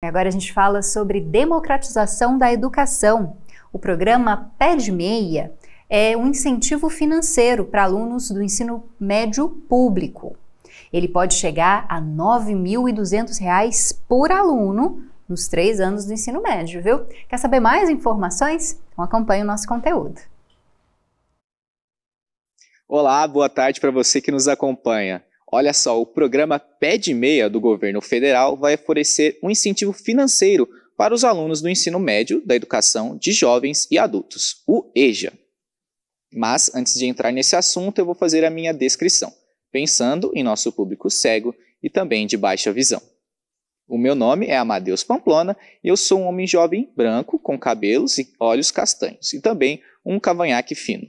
Agora a gente fala sobre democratização da educação. O programa Pé de Meia é um incentivo financeiro para alunos do ensino médio público. Ele pode chegar a R$ 9.200 por aluno nos três anos do ensino médio, viu? Quer saber mais informações? Então acompanhe o nosso conteúdo. Olá, boa tarde para você que nos acompanha. Olha só, o programa Pé de Meia do governo federal vai oferecer um incentivo financeiro para os alunos do ensino médio, da educação de jovens e adultos, o EJA. Mas antes de entrar nesse assunto, eu vou fazer a minha descrição, pensando em nosso público cego e também de baixa visão. O meu nome é Amadeus Pamplona e eu sou um homem jovem branco com cabelos e olhos castanhos e também um cavanhaque fino.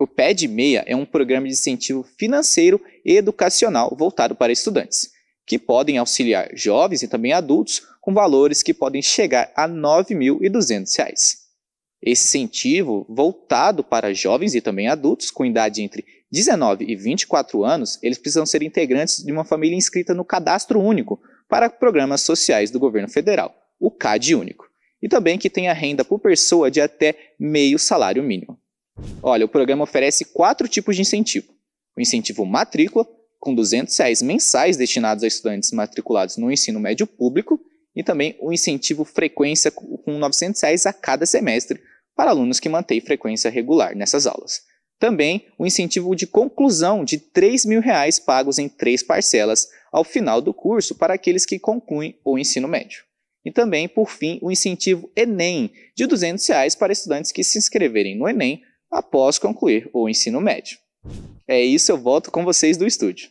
O PED Meia é um programa de incentivo financeiro e educacional voltado para estudantes, que podem auxiliar jovens e também adultos com valores que podem chegar a R$ 9.200. Esse incentivo voltado para jovens e também adultos com idade entre 19 e 24 anos, eles precisam ser integrantes de uma família inscrita no Cadastro Único para programas sociais do governo federal, o CAD Único, e também que tenha renda por pessoa de até meio salário mínimo. Olha, o programa oferece quatro tipos de incentivo. O incentivo matrícula, com R$ 200 reais mensais destinados a estudantes matriculados no ensino médio público, e também o incentivo frequência, com R$ 900 reais a cada semestre, para alunos que mantêm frequência regular nessas aulas. Também o incentivo de conclusão de R$ mil reais pagos em três parcelas ao final do curso para aqueles que concluem o ensino médio. E também, por fim, o incentivo Enem de R$ 200 reais para estudantes que se inscreverem no Enem após concluir o ensino médio. É isso, eu volto com vocês do estúdio.